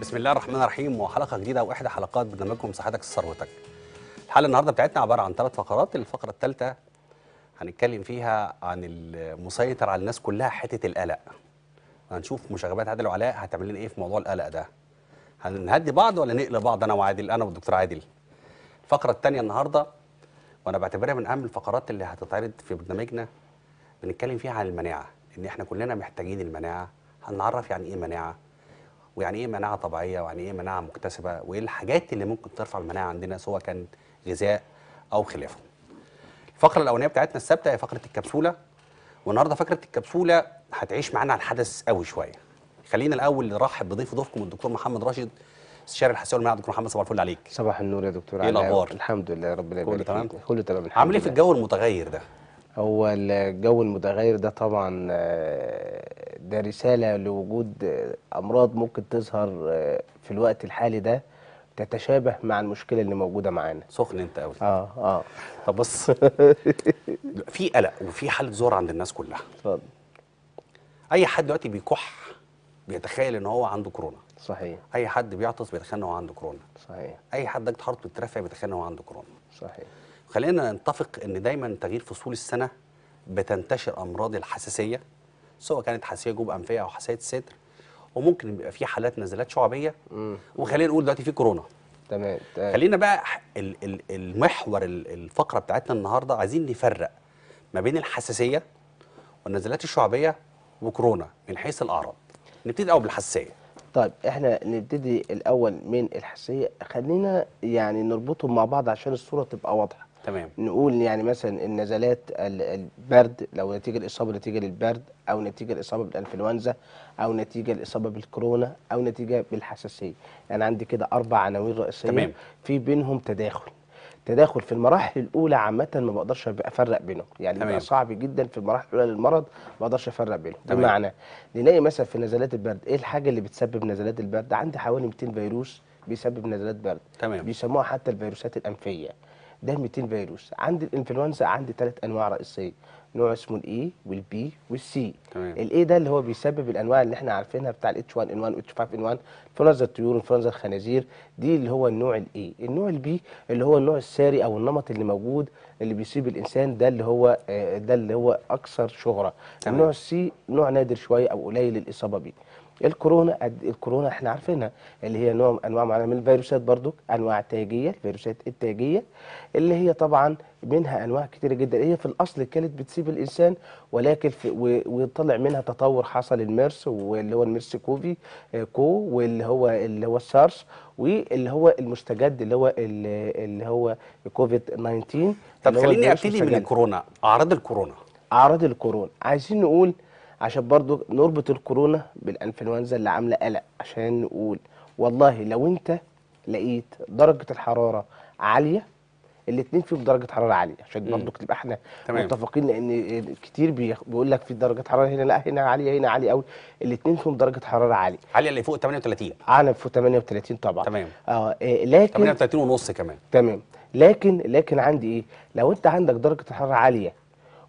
بسم الله الرحمن الرحيم وحلقه جديده واحدى حلقات برنامجكم صحتك ثروتك. الحلقه النهارده بتاعتنا عباره عن ثلاث فقرات، الفقره الثالثه هنتكلم فيها عن المسيطر على الناس كلها حته القلق. هنشوف مشاغبات عادل وعلاء هتعمل لنا ايه في موضوع القلق ده. هنهدي بعض ولا نقل بعض انا وعادل انا والدكتور عادل. الفقره الثانيه النهارده وانا بعتبرها من اهم الفقرات اللي هتتعرض في برنامجنا بنتكلم فيها عن المناعه، ان احنا كلنا محتاجين المناعه، هنعرف يعني ايه مناعه ويعني ايه مناعه طبيعيه ويعني ايه مناعه مكتسبه وايه الحاجات اللي ممكن ترفع المناعه عندنا سواء كان غذاء او خلافه. الفقره الاولانيه بتاعتنا الثابته هي فقره الكبسوله والنهارده فقره الكبسوله هتعيش معانا على الحدث قوي شويه. خلينا الاول نرحب بضيف ضيفكم الدكتور محمد راشد استشاري الحساوي والمناعه دكتور محمد صباح الفل عليك. صباح النور يا دكتور. ايه الاخبار؟ الحمد لله رب العالمين. كله تمام؟ كله تمام الحمد لله. عامل ايه في الجو المتغير ده؟ هو الجو المتغير ده طبعا آه، ده رسالة لوجود آه، أمراض ممكن تظهر آه، في الوقت الحالي ده تتشابه مع المشكلة اللي موجودة معانا سخن انت قوي اه اه طب بص في قلق وفي حالة زور عند الناس كلها اتفضل أي حد دلوقتي بيكح بيتخيل ان هو عنده كورونا صحيح اي حد بيعطس بيتخيل ان هو عنده كورونا صحيح اي حد درجه حرارته بترفع بيتخيل ان هو عنده كورونا صحيح خلينا نتفق ان دايما تغيير فصول السنه بتنتشر امراض الحساسيه سواء كانت حساسيه جوب انفيه او حساسيه صدر وممكن يبقى في حالات نزلات شعبيه وخلينا نقول دلوقتي في كورونا تمام خلينا بقى المحور الفقره بتاعتنا النهارده عايزين نفرق ما بين الحساسيه والنزلات الشعبيه وكورونا من حيث الاعراض نبتدي الاول بالحساسيه طيب احنا نبتدي الاول من الحساسيه خلينا يعني نربطهم مع بعض عشان الصوره تبقى واضحه تمام نقول يعني مثلا النزلات البرد لو نتيجه الاصابه نتيجه للبرد او نتيجه الاصابه بالانفلونزا او نتيجه الاصابه بالكورونا او نتيجه بالحساسيه يعني عندي كده اربع عناوين رئيسيه تمام. في بينهم تداخل تداخل في المراحل الاولى عامه ما بقدرش افرق بينهم يعني بيبقى صعب جدا في المراحل الاولى للمرض ما بقدرش افرق بينهم بمعنى نلاقي مثلا في نزلات البرد ايه الحاجه اللي بتسبب نزلات البرد عندي حوالي 200 فيروس بيسبب نزلات برد تمام بيسموها حتى الفيروسات الانفيه ده 200 فيروس عند الانفلونزا عندي ثلاث انواع رئيسيه نوع اسمه الاي e والبي والسي الاي e ده اللي هو بيسبب الانواع اللي احنا عارفينها بتاع الاتش 1 ان 1 واتش 5 ان 1 انفلونزا الطيور انفلونزا الخنازير دي اللي هو النوع الاي e. النوع البي اللي هو النوع الساري او النمط اللي موجود اللي بيصيب الانسان ده اللي هو آه، ده اللي هو اكثر شهره النوع السي نوع نادر شويه او قليل الاصابه بيه الكورونا الكورونا احنا عارفينها اللي هي نوع انواع معينه من الفيروسات برضو انواع تاجيه الفيروسات التاجيه اللي هي طبعا منها انواع كتيره جدا هي في الاصل كانت بتسيب الانسان ولكن وطلع منها تطور حصل الميرس واللي هو الميرس كوفي آه، كو واللي هو اللي هو السارس واللي هو المستجد اللي هو اللي هو كوفيد 19 طب خليني ابتدي من الكورونا اعراض الكورونا اعراض الكورونا عايزين نقول عشان برضو نربط الكورونا بالانفلونزا اللي عامله قلق عشان نقول والله لو انت لقيت درجه الحراره عاليه الاثنين فيهم درجه حراره عاليه عشان برضو تبقى احنا تمام. متفقين لان كتير بيقول لك في درجه حراره هنا لا هنا عاليه هنا عاليه قوي الاثنين فيهم درجه حراره عاليه عاليه اللي فوق 38 اعلى فوق 38 طبعا تمام اه إيه، لكن 38 ونص كمان تمام لكن لكن عندي ايه لو انت عندك درجه حراره عاليه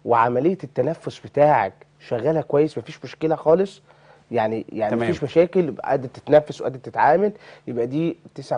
وعمليه التنفس بتاعك شغاله كويس مفيش مشكله خالص يعني يعني تمام. مفيش مشاكل قادر تتنفس وقادر تتعامل يبقى دي 99%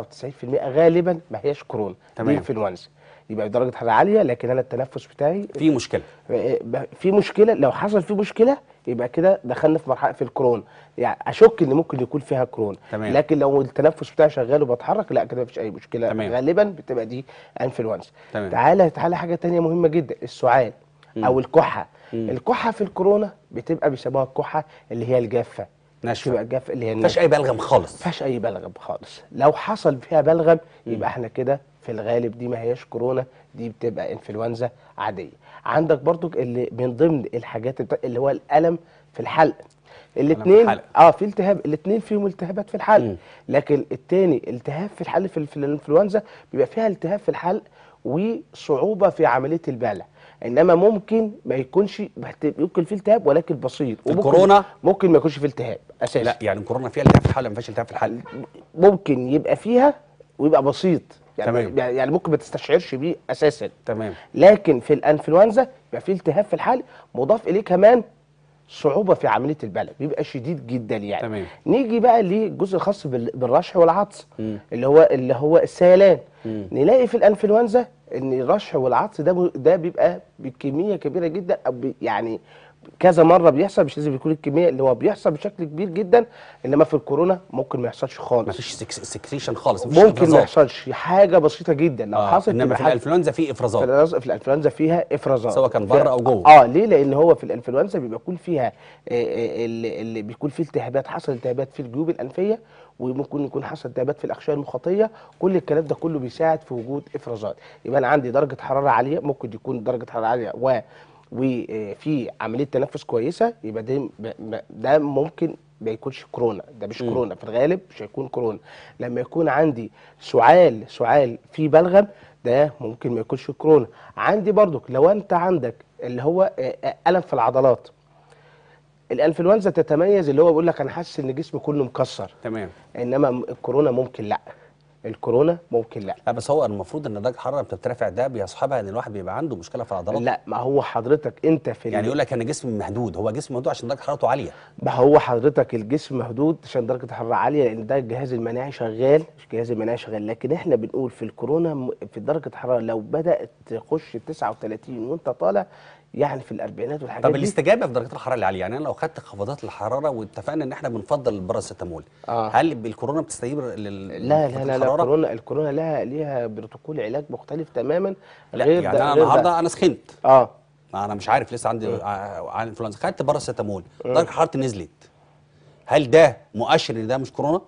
غالبا ما هياش كورونا تمام. دي انفلونزا يبقى درجه حراره عاليه لكن انا التنفس بتاعي في مشكله آه، آه، في مشكله لو حصل في مشكله يبقى كده دخلنا في مرحله في الكورونا يعني اشك ان ممكن يكون فيها كورونا لكن لو التنفس بتاعي شغال وبتحرك لا كده مفيش اي مشكله تمام. غالبا بتبقى دي انفلونزا تعالى تعالى حاجه ثانيه مهمه جدا السعال او الكحه الكحه في الكورونا بتبقى بيسموها الكحه اللي هي الجافه ناشفه تبقى الجافه اللي هي فيهاش اي بلغم خالص فيهاش اي بلغم خالص لو حصل فيها بلغم يبقى احنا كده في الغالب دي ما هياش كورونا دي بتبقى انفلونزا عاديه عندك برضو اللي من ضمن الحاجات اللي هو الالم في الحلق الاثنين اه في التهاب الاثنين فيهم التهابات في الحلق لكن الثاني التهاب في الحلق في, في الانفلونزا بيبقى فيها التهاب في الحلق وصعوبه في عمليه البلع انما ممكن ما يكونش ممكن في التهاب ولكن بسيط الكورونا ممكن ما يكونش في التهاب اساسا لا يعني الكورونا فيها التهاب في الحلق ما فيهاش التهاب في الحلق ممكن يبقى فيها ويبقى بسيط يعني تمام. يعني, يعني ممكن ما تستشعرش بيه اساسا تمام لكن في الانفلونزا يبقى في التهاب في الحلق مضاف اليه كمان صعوبه في عمليه البلع بيبقى شديد جدا يعني تمام. نيجي بقى للجزء الخاص بالرشح والعطس م. اللي هو اللي هو السيلان م. نلاقي في الانفلونزا ان الرشح والعطس ده ده بيبقى بكميه كبيره جدا او يعني كذا مره بيحصل مش لازم يكون الكميه اللي هو بيحصل بشكل كبير جدا انما في الكورونا ممكن ما يحصلش خالص مفيش سكريشن خالص مفيش ممكن ما يحصلش حاجه بسيطه جدا لو آه حصل انما في الانفلونزا في افرازات في الانفلونزا فيها افرازات سواء كان بره او جوه اه ليه لان هو في الانفلونزا بيبقى يكون فيها آه، آه، آه، اللي بيكون فيه التهابات حصل التهابات في الجيوب الانفيه وممكن يكون حصل التهابات في الاغشيه المخاطيه كل الكلام ده كله بيساعد في وجود افرازات يبقى انا عندي درجه حراره عاليه ممكن يكون درجه حراره عاليه و وفي آه، عمليه تنفس كويسه يبقى ده ده ممكن ما يكونش كورونا ده مش م. كورونا في الغالب مش هيكون كورونا لما يكون عندي سعال سعال في بلغم ده ممكن ما يكونش كورونا عندي برضك لو انت عندك اللي هو آه، آه، الم في العضلات الانفلونزا تتميز اللي هو بيقول لك انا حاسس ان جسمي كله مكسر تمام انما الكورونا ممكن لا الكورونا ممكن لا لا بس هو المفروض ان درجه الحراره بترتفع ده بيصحبها ان الواحد بيبقى عنده مشكله في العضلات لا ما هو حضرتك انت في يعني يقول لك انا جسمي مهدود هو جسمي مهدود عشان درجه حرارته عاليه ما هو حضرتك الجسم مهدود عشان درجه الحراره عاليه لان ده الجهاز المناعي شغال الجهاز المناعي شغال لكن احنا بنقول في الكورونا في درجه الحراره لو بدات تخش 39 وانت طالع يعني في الاربعينات والحاجات طب الاستجابه في درجات الحراره العاليه يعني انا لو خدت خفضات الحراره واتفقنا ان احنا بنفضل الباراسيتامول آه. هل الكورونا بتستجيب لل لا لا لا, لا الكورونا الكورونا لها ليها بروتوكول علاج مختلف تماما لا غير يعني انا النهارده انا سخنت اه انا مش عارف لسه عندي عن آه، آه، انفلونزا خدت باراسيتامول درجه حرارتي نزلت هل ده مؤشر ان ده مش كورونا؟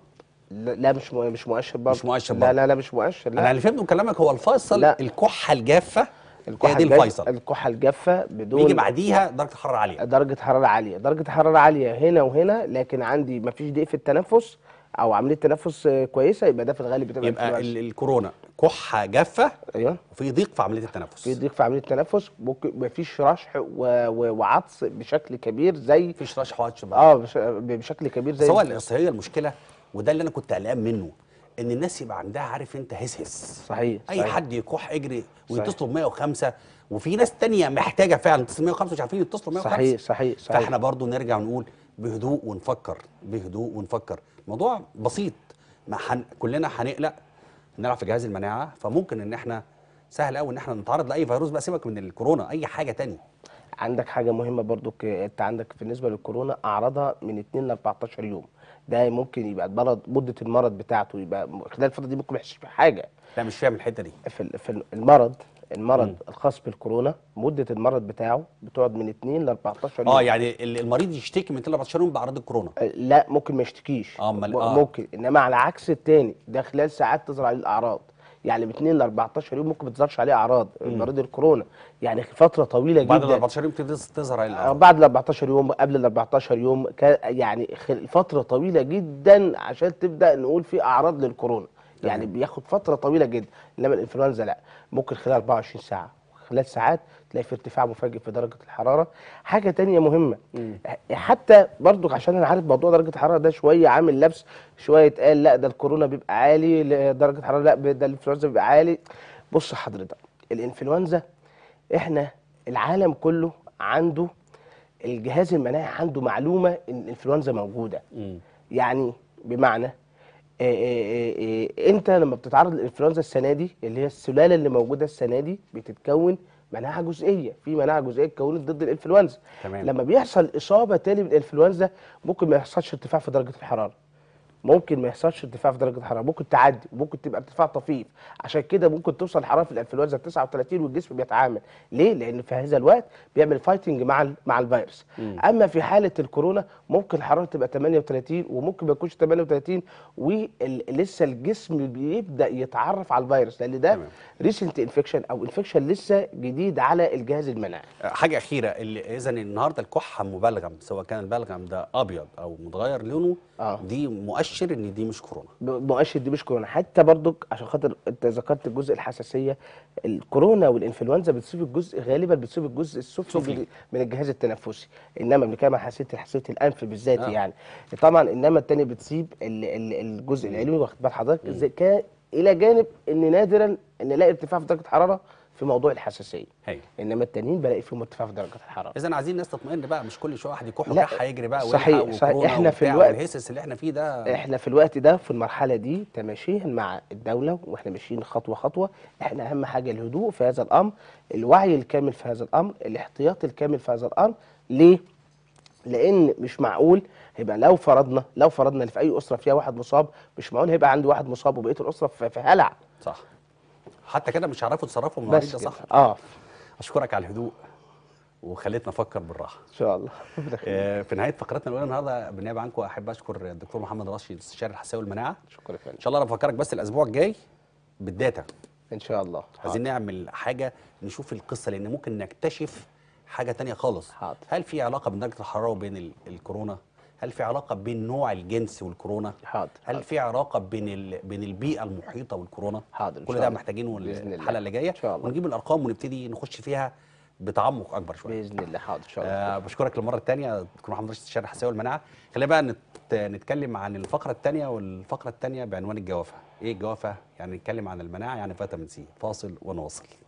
لا مش مؤشر برضه مش مؤشر برضه لا لا لا مش مؤشر لا انا اللي فهمته من كلامك هو الفيصل الكحه الجافه الكحه دي الفيصل الكحه الجافه بدون بيجي بعديها درجه حراره عاليه درجه حراره عاليه درجه حراره عاليه هنا وهنا لكن عندي مفيش ضيق في التنفس او عمليه تنفس كويسه يبقى ده في الغالب بتبقى يبقى الكورونا كحه جافه ايوه وفي ضيق في عمليه التنفس في ضيق في عمليه التنفس ممكن مفيش رشح وعطس بشكل كبير زي مفيش رشح وعطس اه بشكل كبير زي سواء هي المشكله وده اللي انا كنت قلقان منه ان الناس يبقى عندها عارف انت هس هس صحيح اي صحيح. حد يكح اجري ويتصلوا ب 105 وفي ناس تانية محتاجه فعلا تتصل 105 مش عارفين يتصلوا 105 صحيح صحيح صحيح فاحنا برضو نرجع نقول بهدوء ونفكر بهدوء ونفكر موضوع بسيط ما حن... كلنا هنقلق نلعب في جهاز المناعه فممكن ان احنا سهل قوي ان احنا نتعرض لاي فيروس بقى سيبك من الكورونا اي حاجه تانية عندك حاجه مهمه برضو انت عندك بالنسبه للكورونا اعراضها من 2 ل 14 يوم ده ممكن يبقى المرض مده المرض بتاعته يبقى خلال الفتره دي ممكن ما يحسش بحاجه لا مش فاهم الحته دي في, في المرض المرض م. الخاص بالكورونا مده المرض بتاعه بتقعد من 2 ل 14 يوم اه يعني المريض يشتكي من 2 ل 14 يوم باعراض الكورونا آه، لا ممكن ما يشتكيش آه, آه. ممكن آه. انما على عكس الثاني ده خلال ساعات تظهر عليه الاعراض يعني من 2 ل 14 يوم ممكن ما تظهرش عليه اعراض مريض الكورونا يعني فتره طويله جدا بعد ال 14 يوم تبتدي تظهر الاعراض بعد ال 14 يوم قبل ال 14 يوم يعني فتره طويله جدا عشان تبدا نقول في اعراض للكورونا يعني بياخد فتره طويله جدا انما الانفلونزا لا ممكن خلال 24 ساعه خلال ساعات تلاقي في ارتفاع مفاجئ في درجه الحراره حاجه تانية مهمه م. حتى برضو عشان انا عارف موضوع درجه الحراره ده شويه عامل لبس شويه قال لا ده الكورونا بيبقى عالي درجه الحراره لا ده الانفلونزا بيبقى عالي بص حضرتك الانفلونزا احنا العالم كله عنده الجهاز المناعي عنده معلومه ان الانفلونزا موجوده م. يعني بمعنى انت آه، آه، آه، لما بتتعرض للانفلونزا السنه دي اللي هي السلاله اللي موجوده السنه دي بتتكون مناعه جزئيه في مناعه جزئيه اتكونت ضد الانفلونزا لما بيحصل اصابه تاني بالانفلونزا ممكن ما يحصلش ارتفاع في درجه الحراره ممكن ما يحصلش ارتفاع في درجه الحراره ممكن تعدي ممكن تبقى ارتفاع طفيف عشان كده ممكن توصل الحراره في الانفلونزا 39 والجسم بيتعامل ليه لان في هذا الوقت بيعمل فايتنج مع مع الفيروس اما في حاله الكورونا ممكن الحراره تبقى 38 وممكن ما يكونش 38 ولسه الجسم بيبدا يتعرف على الفيروس لان ده ريسنت انفكشن او انفكشن لسه جديد على الجهاز المناعي أه، حاجه اخيره اذا النهارده الكحه مبلغم سواء كان البلغم ده ابيض او متغير لونه آه. دي مؤشر مؤشر ان دي مش كورونا مؤشر دي مش كورونا حتى برضك عشان خاطر انت ذكرت الجزء الحساسيه الكورونا والانفلونزا بتصيب الجزء غالبا بتصيب الجزء السفلي من الجهاز التنفسي انما بنتكلم عن حساسيه حساسيه الانف بالذات آه. يعني طبعا انما الثاني بتصيب الـ الـ الجزء العلوي واخد بال حضرتك الى جانب ان نادرا ان نلاقي ارتفاع في درجه حراره في موضوع الحساسيه هي. انما التانيين بلاقي فيهم ارتفاع في درجه الحراره اذا عايزين الناس تطمئن بقى مش كل شويه واحد يكح وكحه يجري بقى صحيح صحيح احنا في الوقت الهسس اللي احنا فيه ده احنا في الوقت ده في المرحله دي تماشيا مع الدوله واحنا ماشيين خطوه خطوه احنا اهم حاجه الهدوء في هذا الامر الوعي الكامل في هذا الامر الاحتياط الكامل في هذا الامر ليه لان مش معقول هيبقى لو فرضنا لو فرضنا ان في اي اسره فيها واحد مصاب مش معقول هيبقى عنده واحد مصاب وبقيه الاسره في هلع صح حتى كده مش هيعرفوا يتصرفوا من صح اه اشكرك على الهدوء وخليتنا نفكر بالراحه ان شاء الله آه، في نهايه فقرتنا الاولى النهارده بالنيابه عنكم احب اشكر الدكتور محمد رشيد استشاري الحساوي والمناعه شكرا فعلا ان شاء الله انا بفكرك بس الاسبوع الجاي بالداتا ان شاء الله عايزين نعمل حاجه نشوف القصه لان ممكن نكتشف حاجه تانية خالص حاضر. هل في علاقه بين درجه الحراره وبين الكورونا هل في علاقه بين نوع الجنس والكورونا حاضر هل في علاقه بين ال... بين البيئه المحيطه والكورونا حاضر كل ده محتاجينه الحلقه اللي جايه ونجيب الارقام ونبتدي نخش فيها بتعمق اكبر شويه باذن الله حاضر ان شاء الله آه بشكرك للمره الثانيه دكتور محمد رشيد استشاري الحساسيه والمناعه خلينا بقى نت... نتكلم عن الفقره الثانيه والفقره الثانيه بعنوان الجوافه ايه الجوافه يعني نتكلم عن المناعه يعني فيتامين سي فاصل ونواصل